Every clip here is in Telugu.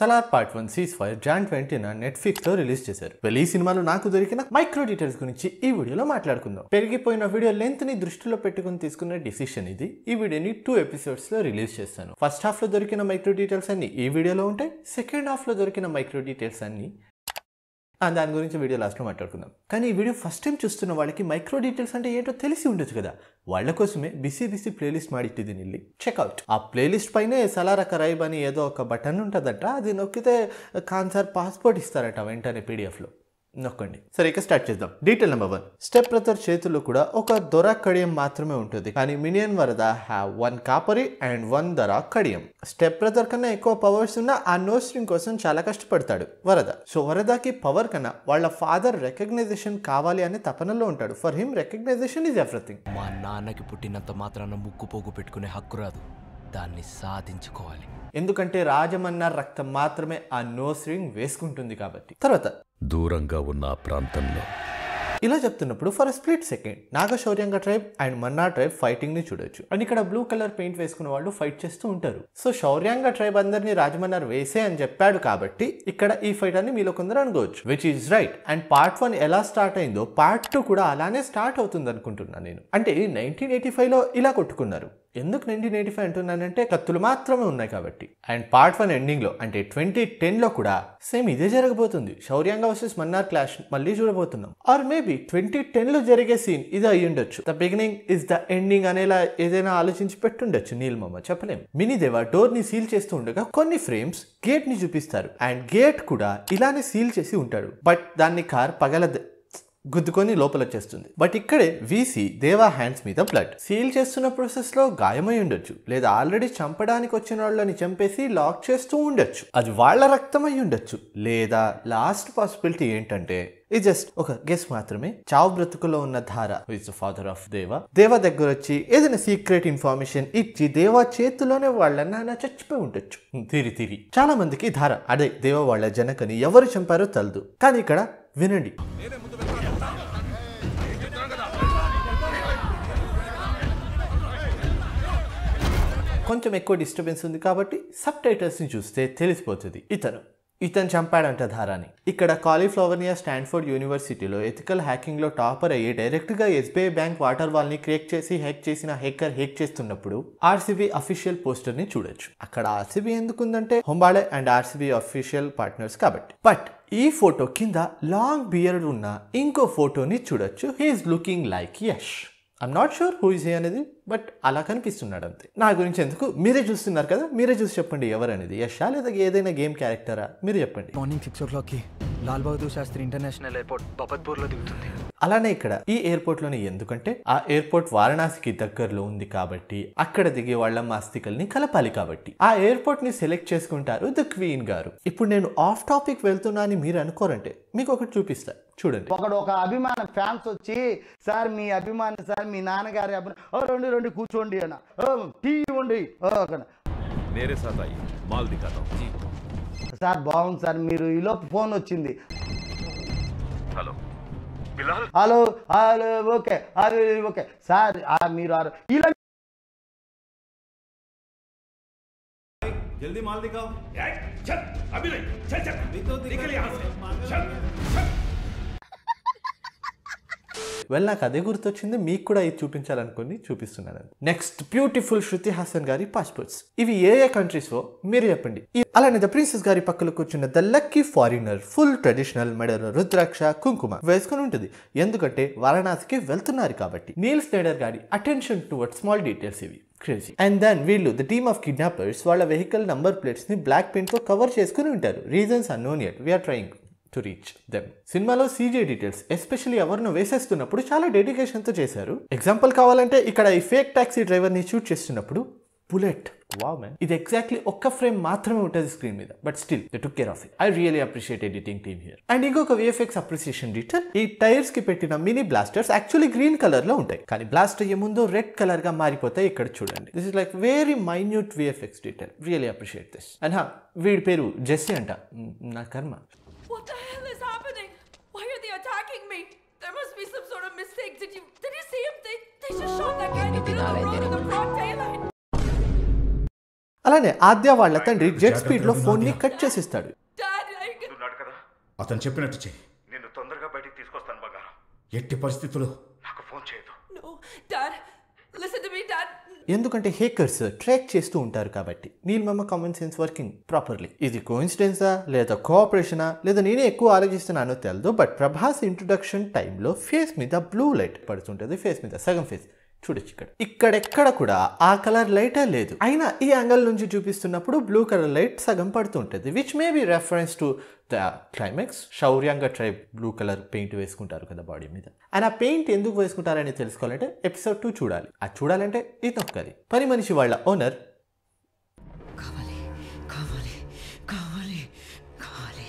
Salaar part one ceasefire Jan twenty Netflix లో రిలీజ్ చేశారు వెళ్ళి ఈ సినిమాలో నాకు దొరికిన మైక్రో డీటెయిల్స్ గురించి ఈ వీడియోలో మాట్లాడుకుందాం పెరిగిపోయిన వీడియో లెంత్ ని దృష్టిలో పెట్టుకుని తీసుకున్న డిసిషన్ ఇది ఈ వీడియోని టూ ఎపిసోడ్స్ లో రిలీజ్ చేస్తాను ఫస్ట్ హాఫ్ లో దొరికిన మైక్రో డీటెయిల్స్ అన్ని ఈ వీడియోలో ఉంటాయి సెకండ్ హాఫ్ లో దొరికిన మైక్రో డీటెయిల్స్ అన్ని దాని గురించి వీడియో లాస్ట్లో మాట్లాడుకుందాం కానీ ఈ వీడియో ఫస్ట్ టైం చూస్తున్న వాళ్ళకి మైక్రో డీటెయిల్స్ అంటే ఏంటో తెలిసి ఉండొచ్చు కదా వాళ్ళ కోసమే బిసి బిసి ప్లేలిస్ట్ దీని వెళ్ళి చెక్అవుట్ ఆ ప్లేలిస్ట్ ಪೈನೆ ಸಲಾರಕ ರೈಬ್ అని ఏదో ఒక బటన్ ఉంటుందట అది నొక్కితే కాన్సార్ పాస్పోర్ట్ ఇస్తారట వెంటనే పీడిఎఫ్లో నొక్కండి సరే ఇక స్టార్ట్ చేద్దాం detail number one step brother చేతుల్లో కూడా ఒక దొర కడియం మాత్రమే ఉంటుంది కానీ మినియన్ వరద హ్యావ్ వన్ కాపరి అండ్ వన్ దొర కడియం స్టెప్ బ్రదర్ కన్నా ఎక్కువ పవర్స్ ఉన్న ఆ నో స్ట్రింగ్ కోసం చాలా కష్టపడతాడు వరద సో వరదకి పవర్ కన్నా వాళ్ళ ఫాదర్ రికగ్నైజేషన్ కావాలి అనే తపనలో ఉంటాడు for him recognition is everything మా నాన్నకి పుట్టినంత మాత్రాన ముక్కు పోగు పెట్టుకునే హక్కు రాదు దాన్ని సాధించుకోవాలి ఎందుకంటే రాజమన్న రక్తం మాత్రమే ఆ నోస్ రింగ్ వేసుకుంటుంది కాబట్టి తర్వాత దూరంగా ఉన్న ఆ ప్రాంతంలో ఇలా చెప్తున్నప్పుడు ఫర్ స్ప్లిట్ సెకండ్ నాగశౌర్యంగ tribe and Mannar tribe fighting ని చూడొచ్చు అండ్ ఇక్కడ బ్లూ కలర్ పెయింట్ వేసుకున్న వాళ్ళు ఫైట్ చేస్తూ ఉంటారు సో శౌర్యాంగ ట్రైబ్ అందరినీ రాజమన్నార్ వేసే అని చెప్పాడు కాబట్టి ఇక్కడ ఈ ఫైట్ అని మీలో కొందరు అనుకోవచ్చు which is right and part one ఎలా స్టార్ట్ అయిందో పార్ట్ టూ కూడా అలానే స్టార్ట్ అవుతుంది అనుకుంటున్నాను నేను అంటే నైన్టీన్ ఎయిటీ ఫైవ్ లో ఇలా కొట్టుకున్నారు ఎందుకు నైన్టీన్ ఎయిటీ ఫైవ్ అంటున్నానంటే కత్తులు మాత్రమే ఉన్నాయి కాబట్టి అండ్ పార్ట్ వన్ ఎండింగ్లో అంటే ట్వంటీ టెన్లో కూడా సేమ్ ఇదే జరగబోతుంది శౌర్యంగా వర్సెస్ మన్నార్ క్లాష్ మళ్ళీ చూడబోతున్నాం ఆర్ మేబీ ట్వంటీ టెన్లో జరిగే సీన్ ఇది అయ్యి ఉండొచ్చు the beginning is the ending అనేలా ఏదైనా ఆలోచించి పెట్టుండొచ్చు నీల్ మామ చెప్పలేం మినీ దేవా డోర్ని సీల్ చేస్తూ ఉండగా కొన్ని ఫ్రేమ్స్ గేట్ని చూపిస్తారు అండ్ గేట్ కూడా ఇలానే సీల్ చేసి ఉంటాడు బట్ దాన్ని కార్ పగలదు గుద్దుకొని లోపలొచ్చేస్తుంది బట్ ఇక్కడే వీసీ దేవా హ్యాండ్స్ మీద బ్లడ్ సీల్ చేస్తున్న ప్రాసెస్లో గాయమై ఉండొచ్చు లేదా ఆల్రెడీ చంపడానికి వచ్చిన వాళ్ళని చంపేసి లాక్ చేస్తూ ఉండొచ్చు అది వాళ్ళ రక్తమై ఉండొచ్చు లేదా లాస్ట్ పాసిబిలిటీ ఏంటంటే ఇది జస్ట్ ఒక గెస్ మాత్రమే చావు బ్రతుకులో ఉన్న ధార ఇస్ ఫాదర్ ఆఫ్ దేవా దేవా దగ్గర వచ్చి ఏదైనా సీక్రెట్ ఇన్ఫర్మేషన్ ఇచ్చి దేవా చేతిలోనే వాళ్ళ నాన్న చచ్చిపోయి ఉండొచ్చు తీరి తీరి చాలా మందికి ధార అదే దేవ వాళ్ళ జనకని ఎవరు చంపారో తెలదు కానీ ఇక్కడ వినండి కొంచెం ఎక్కువ డిస్టర్బెన్స్ ఉంది కాబట్టి సబ్ టైటిల్స్ని చూస్తే తెలిసిపోతుంది ఇతను ఇతను చంపాడంట ధారాని ఇక్కడ కాలీఫ్లవర్నియా స్టాన్ఫోర్డ్ యూనివర్సిటీలో ఎథికల్ హ్యాకింగ్లో టాపర్ అయ్యి డైరెక్ట్గా ఎస్బీఐ బ్యాంక్ వాటర్ వాల్ని క్రియేట్ చేసి హ్యాక్ చేసిన హ్యాకర్ హ్యాక్ చేస్తున్నప్పుడు ఆర్సీబీ అఫీషియల్ పోస్టర్ని చూడొచ్చు అక్కడ ఆర్సీబీ ఎందుకుందంటే Hombale and RCB official partners కాబట్టి బట్ ఈ ఫోటో కింద లాంగ్ బియర్డ్ ఉన్న ఇంకో ఫోటోని చూడొచ్చు he is looking like Yash I'm not sure who is he అనేది బట్ అలా కనిపిస్తున్నాడు అంతే నా గురించి ఎందుకు మీరే చూస్తున్నారు కదా మీరే చూసి చెప్పండి ఎవరు అనేది యశా లేదా ఏదైనా గేమ్ క్యారెక్టరా మీరు చెప్పండి మార్నింగ్ సిక్స్ ఓ క్లాక్కి లాల్ బహదూర్ శాస్త్రి ఇంటర్నేషనల్ ఎయిర్పోర్ట్ లో దిగుతుంది అలానే ఇక్కడ ఈ ఎయిర్పోర్ట్లోనే ఎందుకంటే ఆ ఎయిర్పోర్ట్ వారణాసికి దగ్గరలో ఉంది కాబట్టి అక్కడ దిగే వాళ్ళ మాస్తికల్ని కలపాలి కాబట్టి ఆ ఎయిర్పోర్ట్ని సెలెక్ట్ చేసుకుంటారు ద క్వీన్ గారు ఇప్పుడు నేను ఆఫ్ టాపిక్ వెళ్తున్నా అని మీరు అనుకోరంటే మీకు ఒకటి చూపిస్తా చూడండి ఒకడు ఒక అభిమాన ఫ్యాన్స్ వచ్చి సార్ మీ అభిమాన సార్ మీ నాన్నగారి అభిమాన రెండు రండి కూర్చోండి అన్న టీ ఉండి సార్ మాల్ది సార్ బాగుంది సార్ మీరు ఈలోపు ఫోన్ వచ్చింది hello hello hello okay okay sir మీరు ఇలా जल्दी माल दिखाओ వెల్ నాకు అదే గుర్తొచ్చింది మీకు కూడా ఇది చూపించాలనుకుని చూపిస్తున్నాను నెక్స్ట్ బ్యూటిఫుల్ శృతి హాసన్ గారి పాస్పోర్ట్స్ ఇవి ఏ ఏ కంట్రీస్లో మీరు చెప్పండి అలానే ద ప్రిన్సెస్ గారి పక్కలో కూర్చున్న the lucky foreigner full traditional medal రుద్రాక్ష కుంకుమ వేసుకుని ఉంటుంది ఎందుకంటే వారణాసికి వెళ్తున్నారు కాబట్టి నీల్ స్నేడర్ గారి అటెన్షన్ టువర్డ్ స్మాల్ డీటెయిల్స్ ఇవి క్రేజీ అండ్ దెన్ వీళ్ళు ద టీమ్ ఆఫ్ కిడ్నాపర్స్ వాళ్ళ వెహికల్ నంబర్ ప్లేట్స్ని బ్లాక్ పెయింట్తో కవర్ చేసుకుని ఉంటారు reasons unknown yet we're trying to reach them సినిమాలో సీజీ డీటెయిల్స్ ఎస్పెషలీ ఎవరిను వేసేస్తున్నప్పుడు చాలా డెడికేషన్తో చేశారు ఎగ్జాంపుల్ కావాలంటే ఇక్కడ ఈ ఫేక్ టాక్సీ డ్రైవర్ని షూట్ చేస్తున్నప్పుడు బుల్లెట్ వావ్ మ్యాన్ ఇది ఎగ్జాక్ట్లీ ఒక్క ఫ్రేమ్ మాత్రమే ఉంటుంది స్క్రీన్ మీద but still the took care of it I really appreciate editing team here and ఇంకొక విఎఫ్ఎక్స్ అప్రిసియేషన్ డీటెయిల్ ఈ టైర్స్ కి పెట్టిన mini blasters actually green colour లో ఉంటాయి కానీ బ్లాస్ట్ అయ్యే ముందు రెడ్ కలర్ గా మారిపోతాయి ఇక్కడ చూడండి this is like very minute VFX detail really appreciate this and హా వీడి పేరు జెస్సీ అంట hmm, నా కర్మ Did you did you see him? They they just shot that guy in the middle of the road in the broad daylight. అలానే ఆద్య వాళ్ళ తండ్రి జెట్ స్పీడ్ లో ఫోన్ ని కట్ చేసిస్తాడు అతను చెప్పినట్టు చెయ్యి నిన్ను తొందరగా బయటికి తీసుకొస్తాను బంగారం ఎట్టి పరిస్థితుల్లో నాకు ఫోన్ చేయదు ఎందుకంటే హేకర్స్ ట్రాక్ చేస్తూ ఉంటారు కాబట్టి నీల్ మమ్మ కామన్ సెన్స్ వర్కింగ్ ప్రాపర్లీ ఇది కోఇన్సిడెన్సా లేదా కోఆపరేషనా లేదా నేనే ఎక్కువ ఆలోచిస్తున్నానో తెలదు బట్ ప్రభాస్ ఇంట్రొడక్షన్ టైంలో ఫేస్ మీద బ్లూ లైట్ పడుతుంటుంది ఫేస్ మీద సగం ఫేస్ చూడొచ్చు ఇక్కడ ఇక్కడెక్కడ కూడా ఆ కలర్ లైటే లేదు అయినా ఈ యాంగిల్ నుంచి చూపిస్తున్నప్పుడు బ్లూ కలర్ లైట్ సగం పడుతుంటుంది which may be reference to the climax Shouryanga tribe blue colour paint వేసుకుంటారు కదా బాడీ మీద అండ్ ఆ పెయింట్ ఎందుకు వేసుకుంటారని తెలుసుకోవాలంటే ఎపిసోడ్ టూ చూడాలి అది చూడాలంటే ఇది ఒక్కది పని మనిషి వాళ్ళ ఓనర్ కావాలి కావాలి కావాలి కావాలి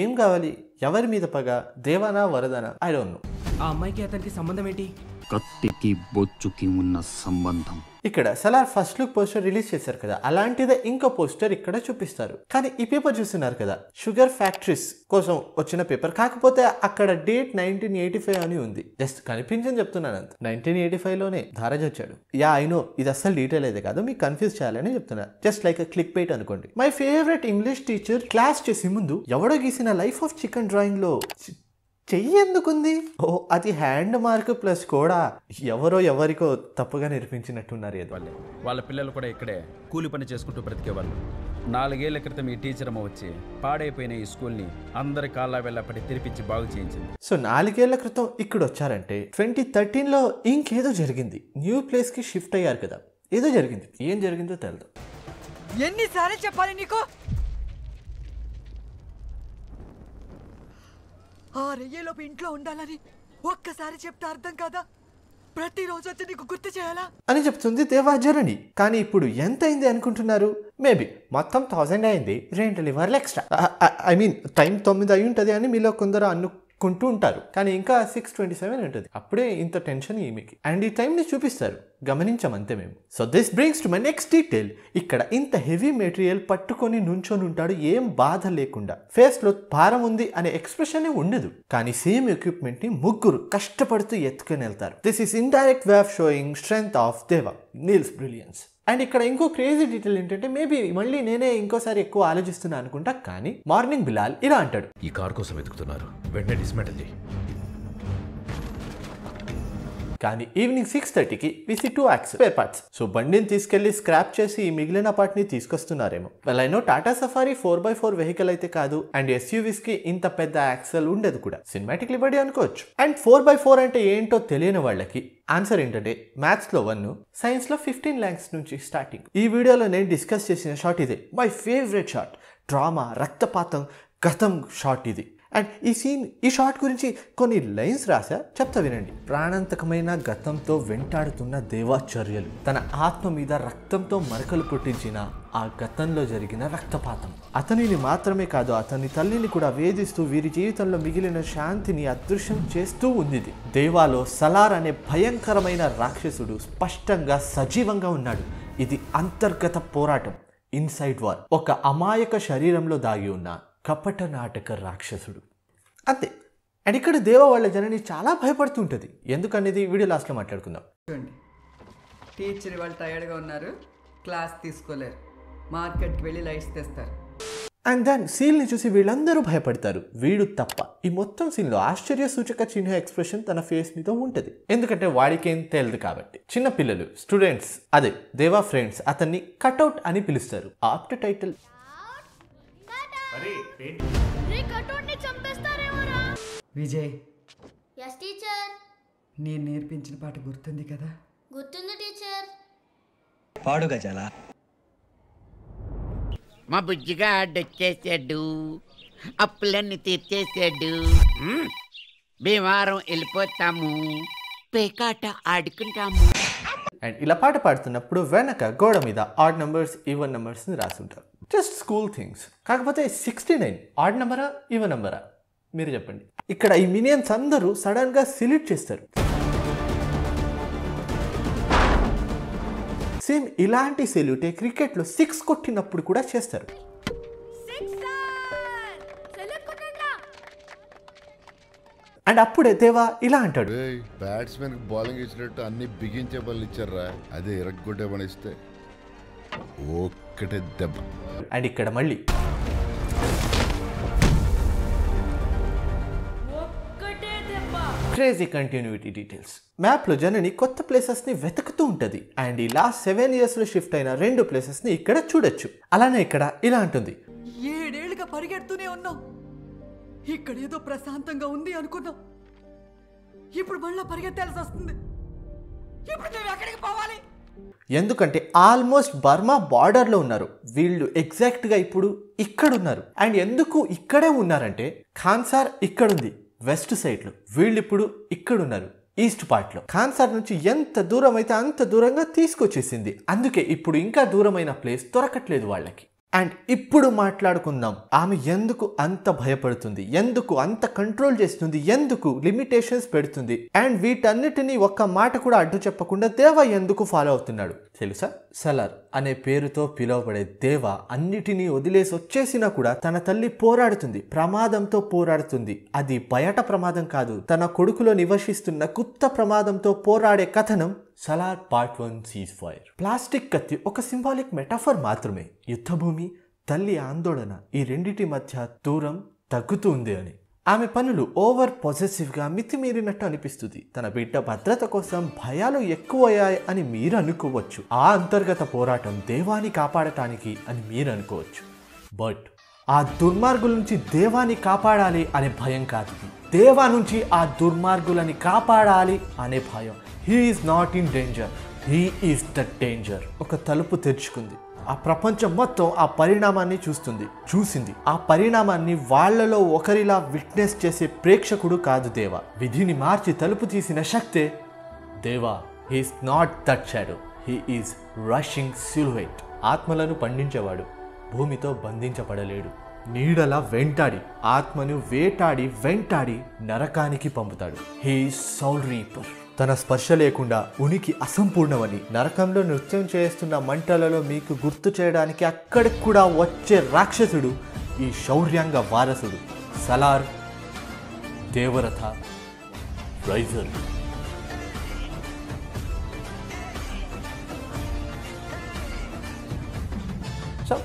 ఏం కావాలి ఎవరి మీద పగ దేవానా వరదనా ఐ డోంట్ నో ఆ అమ్మాయికి అతనికి సంబంధం ఏంటి కత్తికి బొచ్చుకి ఉన్న సంబంధం ఇక్కడ Salaar first look poster release చేశారు కదా అలాంటిదే ఇంకో పోస్టర్ ఇక్కడ చూపిస్తారు కానీ ఈ పేపర్ చూస్తున్నారు కదా షుగర్ ఫ్యాక్టరీస్ కోసం వచ్చిన పేపర్ కాకపోతే అక్కడ డేట్ నైన్టీన్ ఎయిటీ ఫైవ్ అని ఉంది జస్ట్ కనిపించని చెప్తున్నాను అంత నైన్టీన్ ఎయిటీ ఫైవ్ లోనే ధారజ్ వచ్చాడు యా ఐ నో ఇది అసలు డీటెయిల్ అయితే కాదు మీకు కన్ఫ్యూజ్ చేయాలని చెప్తున్నా జస్ట్ లైక్ క్లిక్ పెయిట్ అనుకోండి my favourite English teacher class చేసే ముందు ఎవడో గీసిన లైఫ్ ఆఫ్ చికెన్ డ్రాయింగ్ లో చెయ్యి ఎందుకుంది ఓ అది హ్యాండ్ మార్క్ ప్లస్ కూడా ఎవరో ఎవరికో తప్పుగా నేర్పించినట్టున్నారు ఏదో వాళ్ళు వాళ్ళ పిల్లలు కూడా ఇక్కడే కూలి పని చేసుకుంటూ బ్రతికేవాళ్ళు నాలుగేళ్ల క్రితం ఈ టీచర్ అమ్మ వచ్చి పాడైపోయిన ఈ స్కూల్ని అందరి కాళ్ళ వెళ్ళపడి తెరిపించి బాగు చేయించింది సో నాలుగేళ్ల క్రితం ఇక్కడ వచ్చారంటే ట్వంటీ థర్టీన్లో ఇంకేదో జరిగింది న్యూ ప్లేస్కి షిఫ్ట్ అయ్యారు కదా ఏదో జరిగింది ఏం జరిగిందో తెలియదు ఎన్నిసార్లు చెప్పాలి నీకు ఆ రెయ్యలోపు ఇంట్లో ఉండాలని ఒక్కసారి చెప్తే అర్థం కాదా ప్రతిరోజు వచ్చి నీకు గుర్తు చేయాలా అని చెప్తుంది దేవాజరణి కానీ ఇప్పుడు ఎంత అయింది అనుకుంటున్నారు మేబీ మొత్తం థౌజండ్ అయింది రెండు లివర్లు ఎక్స్ట్రా ఐ మీన్ టైం తొమ్మిది అయి ఉంటుంది అని మీలో కొందరు అన్ను కుంటూ ఉంటారు కానీ ఇంకా సిక్స్ ట్వంటీ సెవెన్ ఉంటుంది అప్పుడే ఇంత టెన్షన్ ఈమెకి అండ్ ఈ టైంని చూపిస్తారు గమనించమంతే మేము so this brings to my next detail ఇక్కడ ఇంత హెవీ మెటీరియల్ పట్టుకొని నుంచొని ఉంటాడు ఏం బాధ లేకుండా ఫేస్ లో భారం ఉంది అనే ఎక్స్ప్రెషన్ ఉండదు కానీ సేమ్ ఎక్విప్మెంట్ని ముగ్గురు కష్టపడుతూ ఎత్తుకొని వెళ్తారు this in direct way of showing strength of Deva Neel's brilliance and ఇక్కడ ఇంకో క్రేజీ డీటెయిల్ ఏంటంటే మేబీ మళ్ళీ నేనే ఇంకోసారి ఎక్కువ ఆలోచిస్తున్నా అనుకుంటా కానీ మార్నింగ్ బిలాల్ ఇలా అంటాడు ఈ కార్ కోసం వెతుకుతున్నారు వెంటనే డిస్మెంటల్ చేయి కానీ ఈవినింగ్ సిక్స్ థర్టీకి విసి two axes spare parts so బండిని తీసుకెళ్లి స్క్రాప్ చేసి మిగిలిన పార్ట్ ని తీసుకొస్తున్నారేమో well I know Tata Safari four by four vehicle అయితే కాదు అండ్ ఎస్యూవీస్ కి ఇంత పెద్ద యాక్సెల్ ఉండదు కూడా సినిమాటిక్ లిబర్టీ అనుకోవచ్చు అండ్ ఫోర్ బై ఫోర్ అంటే ఏంటో తెలియని వాళ్ళకి ఆన్సర్ ఏంటంటే మ్యాథ్స్లో వన్ సైన్స్లో ఫిఫ్టీన్ ల్యాంక్స్ నుంచి స్టార్టింగ్ ఈ వీడియోలో నేను డిస్కస్ చేసిన షాట్ ఇదే మై ఫేవరెట్ షార్ట్ డ్రామా రక్తపాతం గతం షార్ట్ ఇది అండ్ ఈ సీన్ ఈ షాట్ గురించి కొన్ని లైన్స్ రాసా చెప్తా వినండి ప్రాణాంతకమైన గతంతో వెంటాడుతున్న దేవాచర్యలు తన ఆత్మ మీద రక్తంతో మరకలు పుట్టించిన ఆ గతంలో జరిగిన రక్తపాతం అతనిని మాత్రమే కాదు అతని తల్లిని కూడా వేధిస్తూ వీరి జీవితంలో మిగిలిన శాంతిని అదృశ్యం చేస్తూ ఉంది దేవాలో సలార్ అనే భయంకరమైన రాక్షసుడు స్పష్టంగా సజీవంగా ఉన్నాడు ఇది అంతర్గత పోరాటం ఇన్సైడ్ వార్ ఒక అమాయక శరీరంలో దాగి ఉన్న కపట నాటక రాక్షసుడు అంతే అండ్ ఇక్కడ దేవ వాళ్ళ జనని చాలా భయపడుతుంటుంది ఎందుకనేది వీడియో లాస్ట్లో మాట్లాడుకుందాం చూడండి టీచర్ వాళ్ళు టైర్డ్గా ఉన్నారు క్లాస్ తీసుకోలేరు మార్కెట్కి వెళ్ళి లైట్స్ తెస్తారు అండ్ దాన్ సీన్ని చూసి వీళ్ళందరూ భయపడతారు వీడు తప్ప ఈ మొత్తం సీన్లో ఆశ్చర్య సూచక చిహ్న ఎక్స్ప్రెషన్ తన ఫేస్ మీద ఉంటుంది ఎందుకంటే వాడికేం తెలియదు కాబట్టి చిన్న పిల్లలు స్టూడెంట్స్ అదే దేవా ఫ్రెండ్స్ అతన్ని కట్అవుట్ అని పిలుస్తారు after title Vijay as teacher నేను నేర్పించిన పాట గుర్తుంది కదా గుర్తుంది టీచర్ పాడు గజాలా మా బుజ్జిగా వచ్చేసాడు అప్పులన్నీ తీర్చేసాడు భీమారం వెళ్ళిపోతాము పేకాట ఆడుకుంటాము అండ్ ఇలా పాట పాడుతున్నప్పుడు వెనక గోడ మీద ఆడ్ నంబర్స్ ఈవెన్ నంబర్స్ని రాసుంటారు జస్ట్ స్కూల్ థింగ్స్ కాకపోతే సిక్స్టీ నైన్ ఆడ్ నెంబరా ఈవెన్ నెంబరా మీరు చెప్పండి ఇక్కడ ఈ మినియన్స్ అందరూ సడన్గా సెల్యూట్ చేస్తారు సేమ్ ఇలాంటి సెల్యూటే క్రికెట్లో సిక్స్ కొట్టినప్పుడు కూడా చేస్తారు అండ్ అప్పుడే దేవా ఇలా అంటాడు బ్యాట్స్మెన్ బౌలింగ్ ఇచ్చినట్టు అన్ని బిగించే బళ్ళు ఇచ్చారా అదే ఇరగ్గొట్టే పని ఇస్తే ఓకే ఇక్కడే దెబ్బ అండ్ ఇక్కడ మళ్ళీ క్రేజీ కంటిన్యూటీ డీటెయిల్స్ మ్యాప్లో జనని కొత్త ప్లేసెస్ని వెతుకుతూ ఉంటుంది అండ్ ఈ లాస్ట్ సెవెన్ ఇయర్స్లో షిఫ్ట్ అయిన రెండు ప్లేసెస్ని ఇక్కడ చూడొచ్చు అలానే ఇక్కడ ఇలా అంటుంది ఏడేళ్ళుగా పరిగెడుతూనే ఉన్నాం ఇక్కడ ఏదో ప్రశాంతంగా ఉంది అనుకున్నాం ఇప్పుడు మళ్ళీ పరిగెత్తాల్సి వస్తుంది ఇప్పుడు నువ్వు ఎక్కడికి పోవాలి ఎందుకంటే ఆల్మోస్ట్ బర్మా బార్డర్లో ఉన్నారు వీళ్ళు ఎగ్జాక్ట్గా ఇప్పుడు ఇక్కడ ఉన్నారు అండ్ ఎందుకు ఇక్కడే ఉన్నారంటే ఖాన్సార్ ఇక్కడుంది వెస్ట్ సైడ్లో వీళ్ళు ఇప్పుడు ఇక్కడున్నారు ఈస్ట్ పార్ట్లో ఖాన్సార్ నుంచి ఎంత దూరం అయితే అంత దూరంగా తీసుకొచ్చేసింది అందుకే ఇప్పుడు ఇంకా దూరమైన ప్లేస్ దొరకట్లేదు వాళ్ళకి అండ్ ఇప్పుడు మాట్లాడుకుందాం ఆమె ఎందుకు అంత భయపడుతుంది ఎందుకు అంత కంట్రోల్ చేస్తుంది ఎందుకు లిమిటేషన్స్ పెడుతుంది అండ్ వీటన్నిటిని ఒక్క మాట కూడా అడ్డు చెప్పకుండా దేవ ఎందుకు ఫాలో అవుతున్నాడు తెలుసా సలార్ అనే పేరుతో పిలువబడే దేవ అన్నిటినీ వదిలేసి వచ్చేసినా కూడా తన తల్లి పోరాడుతుంది ప్రమాదంతో పోరాడుతుంది అది బయట ప్రమాదం కాదు తన కొడుకులో నివసిస్తున్న గుప్త ప్రమాదంతో పోరాడే కథనం Salaar part one ceasefire plastic కత్తి ఒక సింబాలిక్ మెటాఫర్ మాత్రమే యుద్ధభూమి తల్లి ఆందోళన ఈ రెండిటి మధ్య దూరం ఉంది అని ఆమె పనులు ఓవర్ పాజిటివ్గా మితిమీరినట్టు అనిపిస్తుంది తన బిడ్డ భద్రత కోసం భయాలు ఎక్కువయ్యాయి అని మీరు అనుకోవచ్చు ఆ అంతర్గత పోరాటం దేవాన్ని కాపాడటానికి అని మీరు అనుకోవచ్చు బట్ ఆ దుర్మార్గుల నుంచి దేవాన్ని కాపాడాలి అనే భయం కాదు దేవా నుంచి ఆ దుర్మార్గులని కాపాడాలి అనే భయం he is not in danger he is the danger ఒక తలుపు తెరుచుకుంది ఆ ప్రపంచం మొత్తం ఆ పరిణామాన్ని చూస్తుంది చూసింది ఆ పరిణామాన్ని వాళ్లలో ఒకరిలా విట్నెస్ చేసే ప్రేక్షకుడు కాదు దేవ విధిని మార్చి తలుపు తీసిన శక్తే Deva he's not that shadow he is rushing silhouette ఆత్మలను పండించేవాడు భూమితో బంధించబడలేడు నీడల వెంటాడి ఆత్మను వేటాడి వెంటాడి నరకానికి పంపుతాడు హీ సౌల్ రీపర్ తన స్పర్శ లేకుండా ఉనికి అసంపూర్ణమని నరకంలో నృత్యం చేస్తున్న మంటలలో మీకు గుర్తు చేయడానికి అక్కడికి కూడా వచ్చే రాక్షసుడు ఈ శౌర్యాంగ వారసుడు సలార్ దేవరథ రైజర్ సో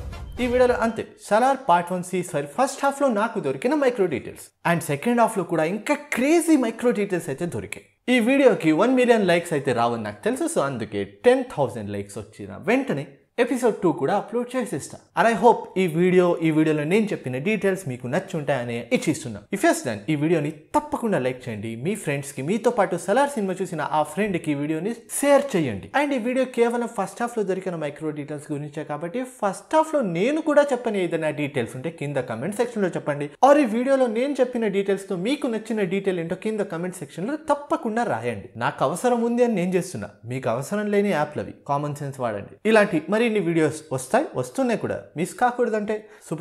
ఈ వీడియోలో అంతే Salaar part one ceasefire first హాఫ్లో నాకు దొరికిన మైక్రో డీటెయిల్స్ అండ్ సెకండ్ హాఫ్లో కూడా ఇంకా క్రేజీ మైక్రో డీటెయిల్స్ అయితే దొరికాయి ఈ వీడియోకి వన్ మిలియన్ లైక్స్ అయితే రావని నాకు తెలుసు సో అందుకే టెన్ థౌజండ్ లైక్స్ వచ్చిన వెంటనే ఎపిసోడ్ టూ కూడా అప్లోడ్ చేసేస్తా అండ్ ఐ హోప్ ఈ వీడియో ఈ వీడియోలో నేను చెప్పిన డీటెయిల్స్ మీకు నచ్చుంటాయని ఇచ్చిస్తున్నా ఇఫ్ ఎస్ దెన్ ఈ వీడియోని తప్పకుండా లైక్ చేయండి మీ ఫ్రెండ్స్కి మీతో పాటు సలార్ సినిమా చూసిన ఆ ఫ్రెండ్కి వీడియోని షేర్ చేయండి అండ్ ఈ వీడియో కేవలం ఫస్ట్ హాఫ్లో దొరికిన మైక్రో డీటెయిల్స్ గురించే కాబట్టి ఫస్ట్ హాఫ్లో నేను కూడా చెప్పని ఏదైనా డీటెయిల్స్ ఉంటే కింద కమెంట్ సెక్షన్లో చెప్పండి ఆర్ ఈ వీడియోలో నేను చెప్పిన డీటెయిల్స్తో మీకు నచ్చిన డీటెయిల్ ఏంటో కింద కమెంట్ సెక్షన్లో తప్పకుండా రాయండి నాకు అవసరం ఉంది అని నేను చేస్తున్నా మీకు అవసరం లేని యాప్లవి కామన్ సెన్స్ వాడండి ఇలాంటి మరి ఇన్ని వీడియోస్ వస్తాయి వస్తున్నాయి కూడా మిస్ కాకూడదంటే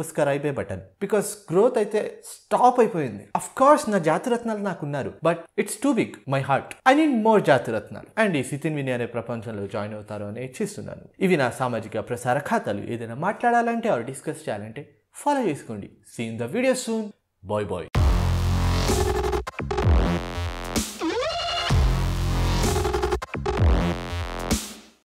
స్కార్ అయిపోయి బటన్ బికాస్ గ్రోత్ అయితే స్టాప్ అయిపోయింది అఫ్ కోర్స్ నా జాతిరత్నాలు ఉన్నారు but it's too big my heart I need more జాతిరత్నాలు అండ్ ఈ సితిన్ విని అనే ప్రపంచంలో జాయిన్ అవుతారు అని ఇచ్చిస్తున్నాను ఇవి నా సామాజిక ప్రసార ఖాతాలు ఏదైనా మాట్లాడాలంటే ఆర్ డిస్కస్ చేయాలంటే ఫాలో చేసుకోండి seen the video soon bye bye